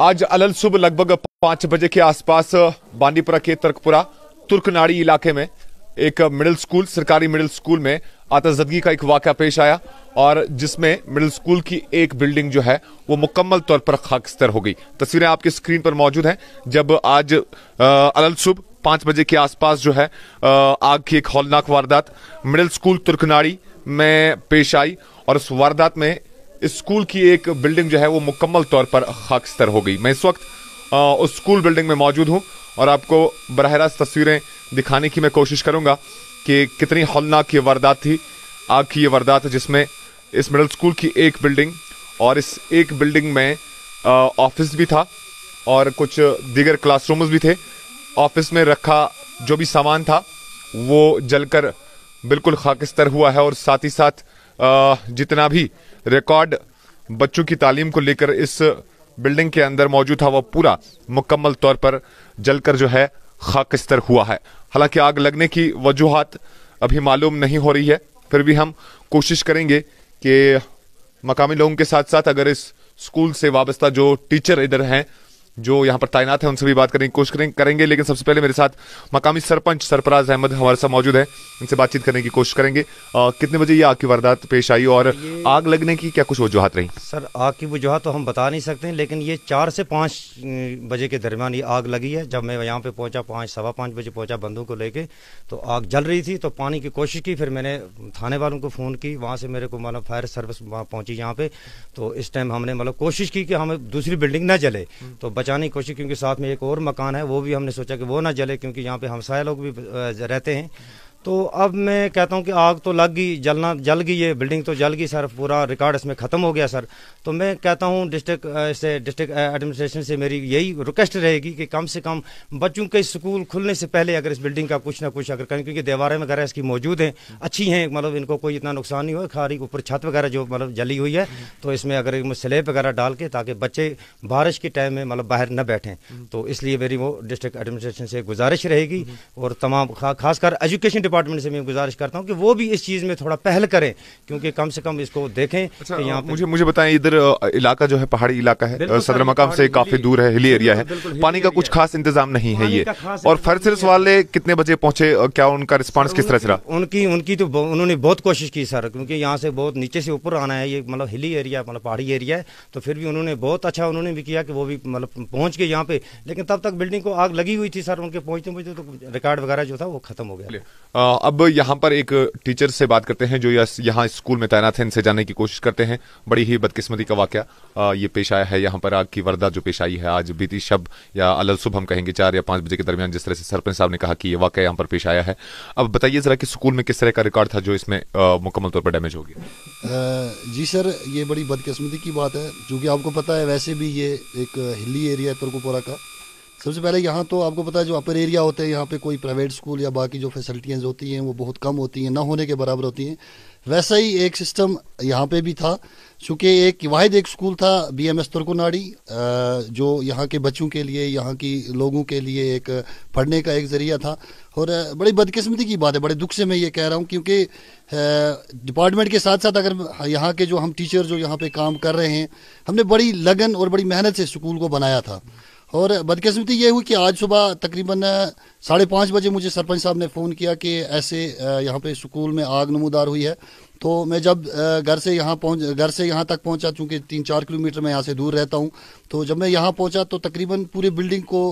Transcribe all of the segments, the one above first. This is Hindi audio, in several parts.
आज अलल सुबह लगभग पांच बजे के आसपास बांदीपुरा के तर्कपुरा तुर्कनाड़ी इलाके में एक मिडिल स्कूल सरकारी मिडिल स्कूल में आतजदगी का एक वाक़ पेश आया और जिसमें मिडिल स्कूल की एक बिल्डिंग जो है वो मुकम्मल तौर पर खाकस्तर हो गई तस्वीरें आपकी स्क्रीन पर मौजूद हैं जब आज अलल सुबह पाँच बजे के आसपास जो है आग की एक हौलनाक वारदात मिडिल स्कूल तुर्कनाड़ी में पेश आई और उस वारदात में इस स्कूल की एक बिल्डिंग जो है वो मुकम्मल तौर पर खाकस्तर हो गई मैं इस वक्त आ, उस स्कूल बिल्डिंग में मौजूद हूँ और आपको बरह रास्त तस्वीरें दिखाने की मैं कोशिश करूँगा कि कितनी हौलनाक ये वारदात थी आग की ये वारदात जिसमें इस मिडल स्कूल की एक बिल्डिंग और इस एक बिल्डिंग में ऑफिस भी था और कुछ दीगर क्लासरूम्स भी थे ऑफिस में रखा जो भी सामान था वो जलकर बिल्कुल खाकिस्तर हुआ है और साथ ही साथ जितना भी रिकॉर्ड बच्चों की तालीम को लेकर इस बिल्डिंग के अंदर मौजूद था वह पूरा मुकम्मल तौर पर जलकर जो है खाकस्तर हुआ है हालांकि आग लगने की वजूहत अभी मालूम नहीं हो रही है फिर भी हम कोशिश करेंगे कि मकामी लोगों के साथ साथ अगर इस स्कूल से वाबस्ता जो टीचर इधर हैं जो यहाँ पर तैनात है उनसे भी बात करने की कोशिश करें, करेंगे लेकिन सबसे पहले मेरे साथ मकामी सरपंच सरफराज अहमद हमारे साथ मौजूद है इनसे बातचीत करने की कोशिश करेंगे आ, कितने बजे ये आग की वारदात पेश आई और आग लगने की क्या कुछ वजूहत रही सर आग की वजूहत तो हम बता नहीं सकते लेकिन ये चार से पाँच बजे के दरमियान ये आग लगी है जब मैं यहाँ पर पहुंचा पाँच सवा पाँच बजे पहुंचा बंदूक को लेके तो आग जल रही थी तो पानी की कोशिश की फिर मैंने थाने वालों को फ़ोन की वहाँ से मेरे को मतलब फायर सर्विस वहाँ पहुँची यहाँ पर तो इस टाइम हमने मतलब कोशिश की कि हमें दूसरी बिल्डिंग ना जले तो बच बचाने की कोशिश क्योंकि साथ में एक और मकान है वो भी हमने सोचा कि वो ना जले क्योंकि यहाँ पे हमसाया लोग भी रहते हैं तो अब मैं कहता हूँ कि आग तो लग गई जलना जल गई है बिल्डिंग तो जल गई सर पूरा रिकॉर्ड इसमें ख़त्म हो गया सर तो मैं कहता हूँ डिस्ट्रिक्ट से डिस्ट्रिक्ट एडमिनिस्ट्रेशन से मेरी यही रिक्वेस्ट रहेगी कि कम से कम बच्चों के स्कूल खुलने से पहले अगर इस बिल्डिंग का कुछ ना कुछ अगर करें क्योंकि दीवारें वगैरह इसकी मौजूद हैं अच्छी हैं मतलब इनको कोई इतना नुकसान नहीं हुआ खारी ऊपर छत वगैरह जो मतलब जली हुई है तो इसमें अगर स्लेब वगैरह डाल के ताकि बच्चे बारिश के टाइम में मतलब बाहर न बैठें तो इसलिए मेरी वो डिस्ट्रिक्ट एडमिनिस्ट्रेशन से गुजारिश रहेगी और तमाम खासकर एजुकेशन डिपार्टमेंट से मैं गुजारिश करता हूँ कि वो भी इस चीज़ में थोड़ा पहल करें क्योंकि कम से कम इसको देखें अच्छा, यहाँ मुझे मुझे बताएं इधर इलाका जो है पहाड़ी इलाका है सदर मकाम से काफ़ी दूर है हिली एरिया है पानी का कुछ खास इंतजाम नहीं है ये और फर्सर्स वाले कितने बजे पहुंचे क्या उनका रिस्पॉन्स किस तरह चला उनकी उनकी तो उन्होंने बहुत कोशिश की सर क्योंकि यहाँ से बहुत नीचे से ऊपर आना है ये मतलब हिली एरिया मतलब पहाड़ी एरिया है तो फिर भी उन्होंने बहुत अच्छा उन्होंने भी किया कि वो भी मतलब पहुंच गए यहाँ पे लेकिन तब तक बिल्डिंग को आग लगी हुई थी सर उनके पहुंचते पहुंचते तो रिकॉर्ड वगैरह जो था वो खत्म हो गया अब यहाँ पर एक टीचर से बात करते हैं जो यहाँ स्कूल में तैनात हैं इनसे जानने की कोशिश करते हैं बड़ी ही बदकिस्मती का वाक्य ये पेश आया है यहाँ पर आग की वर्दा जो पेश आई है आज बीती शब या अलल सुबह हम कहेंगे चार या पाँच बजे के दरमियान जिस तरह से सरपंच साहब ने कहा कि ये वाक्य यहाँ पर पेश आया है अब बताइए ज़रा कि स्कूल में किस तरह का रिकॉर्ड था जो इसमें मुकम्मल तौर पर डैमेज हो गया जी सर ये बड़ी बदकिस्मती की बात है चूँकि आपको पता है वैसे भी ये एक हिली एरिया है तुर्कुपोरा का सबसे पहले यहाँ तो आपको पता है जो अपर एरिया होता है यहाँ पे कोई प्राइवेट स्कूल या बाकी जो फैसिलिटीज़ होती हैं वो बहुत कम होती हैं ना होने के बराबर होती हैं वैसा ही एक सिस्टम यहाँ पे भी था चूँकि एक वाद एक स्कूल था बी एम एस जो यहाँ के बच्चों के लिए यहाँ की लोगों के लिए एक पढ़ने का एक ज़रिया था और बड़ी बदकिस्मती की बात है बड़े दुख से मैं ये कह रहा हूँ क्योंकि डिपार्टमेंट के साथ साथ अगर यहाँ के जो हम टीचर जो यहाँ पे काम कर रहे हैं हमने बड़ी लगन और बड़ी मेहनत से स्कूल को बनाया था और बदकिस्मती ये हुई कि आज सुबह तकरीबन साढ़े पाँच बजे मुझे सरपंच साहब ने फ़ोन किया कि ऐसे यहाँ पे स्कूल में आग नमूदार हुई है तो मैं जब घर से यहाँ पहुँच घर से यहाँ तक पहुँचा चूँकि तीन चार किलोमीटर मैं यहाँ से दूर रहता हूँ तो जब मैं यहाँ पहुँचा तो तकरीबन पूरे बिल्डिंग को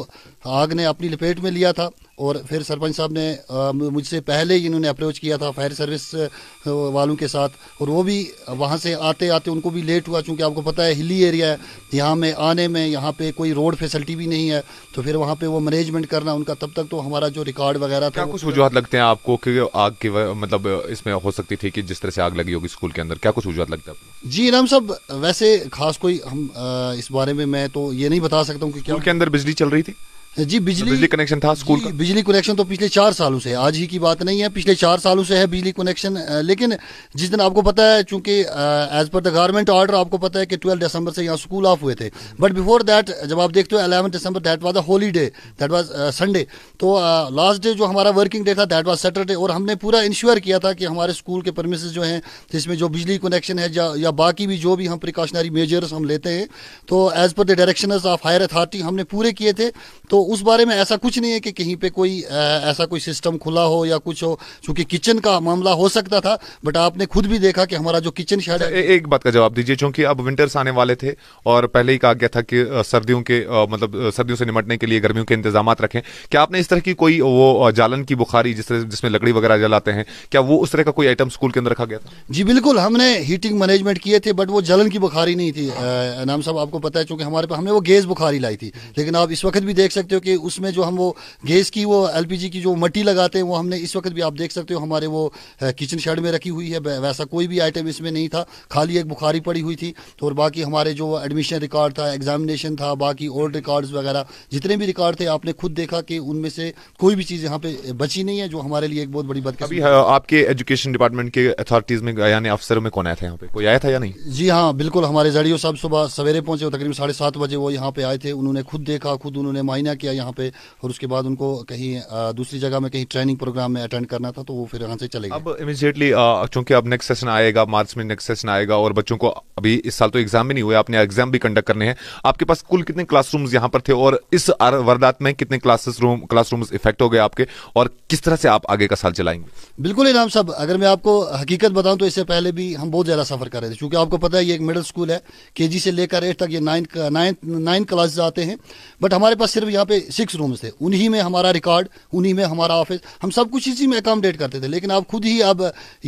आग ने अपनी लपेट में लिया था और फिर सरपंच साहब ने मुझसे पहले ही इन्होंने अप्रोच किया था फायर सर्विस वालों के साथ और वो भी वहाँ से आते आते उनको भी लेट हुआ चूँकि आपको पता है हिली एरिया है यहाँ में आने में यहाँ पे कोई रोड फैसिलिटी भी नहीं है तो फिर वहाँ पे वो मैनेजमेंट करना उनका तब तक तो हमारा जो रिकॉर्ड वगैरह था कुछ वजूहत लगते हैं आपको कि आग की मतलब इसमें हो सकती थी कि जिस तरह से आग लगी होगी स्कूल के अंदर क्या कुछ वजूहत लगता है जी इनाम साहब वैसे खास कोई हम इस बारे में मैं तो ये नहीं बता सकता हूँ कि क्या के अंदर बिजली चल रही थी जी बिजली बिजली कनेक्शन था स्कूल का बिजली कनेक्शन तो पिछले चार सालों से आज ही की बात नहीं है पिछले चार सालों से है बिजली कनेक्शन लेकिन जिस दिन आपको पता है चूंकि as per the government order आपको पता है कि ट्वेल्व दिसंबर से यहाँ स्कूल ऑफ हुए थे बट बिफोर दैट जब आप देखते हो eleven December that was a holiday that was Sunday तो लास्ट डे जो हमारा वर्किंग डे था दैट वॉज सैटरडे और हमने पूरा इंश्योर किया था कि हमारे स्कूल के परमिस जो हैं जिसमें जो बिजली कनेक्शन है या बाकी भी जो भी हम प्रिकॉशनरी मेजर्स हम लेते हैं तो as per the direction of higher authority हमने पूरे किए थे तो उस बारे में ऐसा कुछ नहीं है कि कहीं पे कोई ऐसा कोई सिस्टम खुला हो या कुछ हो चूंकि किचन का मामला हो सकता था बट आपने खुद भी देखा कि हमारा जो किचन शायद एक बात का जवाब दीजिए चूंकि अब विंटर्स आने वाले थे और पहले ही कहा गया था कि सर्दियों के मतलब सर्दियों से निमटने के लिए गर्मियों के इंतजाम रखें क्या आपने इस तरह की कोई वो जालन की बुखारी जिस तरह जिसमें लकड़ी वगैरह जलाते हैं क्या वो उस तरह का कोई आइटम स्कूल के अंदर रखा गया था जी बिल्कुल हमने हीटिंग मैनेजमेंट किए थे बट वो जलन की बुखारी नहीं थी नाम साहब आपको पता है चूंकि हमारे पास हमने वो गैस बुखारी लाई थी लेकिन आप इस वक्त भी देख सकते हो हो कि उसमें जो हम वो गैस की वो एलपीजी की जो मट्टी लगाते हैं वो हमने इस वक्त भी आप देख सकते हो हमारे वो किचन शेड में रखी हुई है वैसा कोई भी आइटम इसमें नहीं था खाली एक बुखारी पड़ी हुई थी तो और बाकी हमारे जो एडमिशन रिकॉर्ड था एग्जामिनेशन था बाकी ओल्ड रिकॉर्ड्स वगैरह जितने भी रिकॉर्ड थे आपने खुद देखा कि उनमें से कोई भी चीज़ यहाँ पे बची नहीं है जो हमारे लिए एक बहुत बड़ी बात अभी आपके एजुकेशन डिपार्टमेंट के अथॉरिटीज़ में यानी अफसरों में कौन आया था यहाँ पे कोई आया था या नहीं जी हाँ बिल्कुल हमारे जड़ियों साहब सुबह सवेरे पहुंचे तकरीबन साढ़े सात बजे वो यहाँ पे आए थे उन्होंने खुद देखा खुद उन्होंने मायना किया किया यहाँ पे और उसके बाद उनको कहीं दूसरी जगह में कहीं ट्रेनिंग प्रोग्राम में अटेंड करना था तो वो फिर यहाँ से चले अब इमीजिएटली चूंकि अब नेक्स्ट सेशन आएगा मार्च में नेक्स्ट सेशन आएगा और बच्चों को अभी इस साल तो एग्जाम भी नहीं हुए आपने एग्जाम भी कंडक्ट करने हैं आपके पास कुल कितने क्लासरूम्स यहाँ पर थे और इस वारदात में कितने क्लासेस रूम क्लासरूम्स इफेक्ट हो गए आपके और किस तरह से आप आगे का साल चलाएंगे बिल्कुल इनाम साहब अगर मैं आपको हकीकत बताऊं तो इससे पहले भी हम बहुत ज़्यादा सफ़र कर रहे थे क्योंकि आपको पता है ये एक मिडिल स्कूल है के से लेकर एट तक ये नाइन्थ नाइन्थ नाइन क्लासेज आते हैं बट हमारे पास सिर्फ यहाँ पे सिक्स रूम्स थे उन्हीं में हमारा रिकॉर्ड उन्हीं में हमारा ऑफिस हम सब कुछ इसी में अकोमोडेट करते थे लेकिन आप खुद ही अब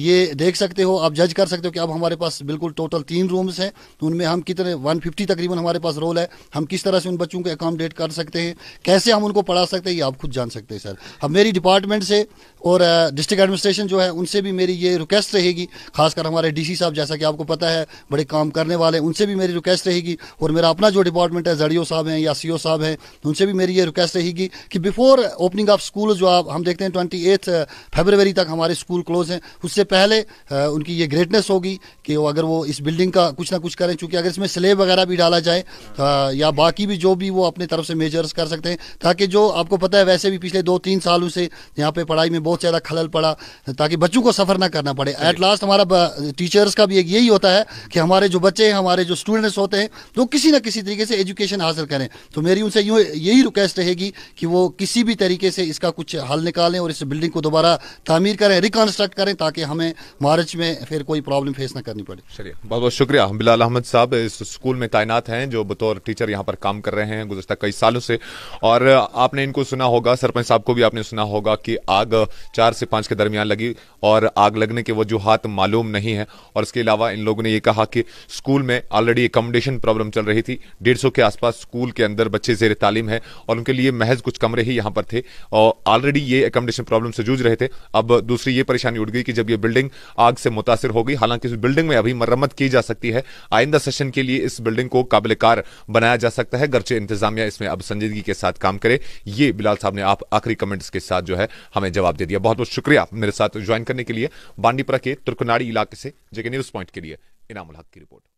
ये देख सकते हो आप जज कर सकते हो कि अब हमारे पास बिल्कुल टोटल तीन रूम्स हैं उनमें हम कितने वन फिफ्टी तकरीबन हमारे पास रोल है हम किस तरह से उन बच्चों को अकोमोडेट कर सकते हैं कैसे हम उनको पढ़ा सकते हैं ये आप खुद जान सकते हैं सर अब मेरी डिपार्टमेंट से और डिस्ट्रिक्ट एडमिनिस्ट्रेशन जो है उनसे भी मेरी ये रिक्वेस्ट रहेगी खासकर हमारे डीसी साहब जैसा कि आपको पता है बड़े काम करने वाले उनसे भी मेरी रिक्वेस्ट रहेगी और मेरा अपना जो डिपार्टमेंट है जड़ियो साहब हैं या सी साहब हैं उनसे भी मेरी ये रिक्वेस्ट रहेगी कि बिफोर ओपनिंग ऑफ स्कूल जो आप हम देखते हैं ट्वेंटी एथ फेबरवरी तक हमारे स्कूल क्लोज हैं उससे पहले uh, उनकी ये ग्रेटनेस होगी कि वो अगर वो इस बिल्डिंग का कुछ ना कुछ करें चूँकि अगर इसमें स्लेब वगैरह भी डाला जाए uh, या बाकी भी जो भी वो अपने तरफ से मेजर्स कर सकते हैं ताकि जो आपको पता है वैसे भी पिछले दो तीन सालों से यहाँ पर पढ़ाई में बहुत ज़्यादा खलल पड़ा ताकि बच्चों को सफ़र ना करना पड़े एट लास्ट हमारा टीचर्स uh, का भी एक यही होता है कि हमारे जो बच्चे हैं हमारे जो स्टूडेंट्स होते हैं तो किसी ना किसी तरीके से एजुकेशन हासिल करें तो मेरी उनसे यही यही रिक्वेस्ट रहेगी कि वो किसी भी तरीके से इसका कुछ हल निकालें और इस बिल्डिंग को दोबारा तामीर करें रिकॉन्स्ट्रक्ट करें ताकि हमें मार्च में फिर कोई प्रॉब्लम फेस ना करनी पड़े चलिए बहुत बहुत शुक्रिया बिलाल अहमद साहब इस स्कूल में तैनात हैं जो बतौर टीचर यहाँ पर काम कर रहे हैं गुजशत कई सालों से और आपने इनको सुना होगा सरपंच साहब को भी आपने सुना होगा कि आग चार से पाँच के दरमियान लगी और आग लगने के वजूहत मालूम नहीं है और इसके अलावा इन लोगों ने ये कहा कि स्कूल में ऑलरेडी एकोमोडेशन प्रॉब्लम चल रही थी डेढ़ के आसपास स्कूल के अंदर बच्चे जेर तालीम है और उनके लिए महज कुछ कमरे ही यहाँ पर थे और ऑलरेडी ये एकोमोडेशन प्रॉब्लम से जूझ रहे थे अब दूसरी ये परेशानी उठ गई कि जब ये बिल्डिंग आग से मुतासर हो गई हालांकि इस बिल्डिंग में अभी मरम्मत की जा सकती है आइंदा सेशन के लिए इस बिल्डिंग को काबिल कार बनाया जा सकता है गर्चे इंतजामिया इसमें अब संजीदगी के साथ काम करे ये बिलाल साहब ने आप आखिरी कमेंट्स के साथ जो है हमें जवाब दे दिया बहुत बहुत शुक्रिया मेरे साथ ज्वाइन करने के लिए बांडीपुरा के तुर्कनाड़ी इलाके से जेके न्यूज पॉइंट के लिए इनाम हक की रिपोर्ट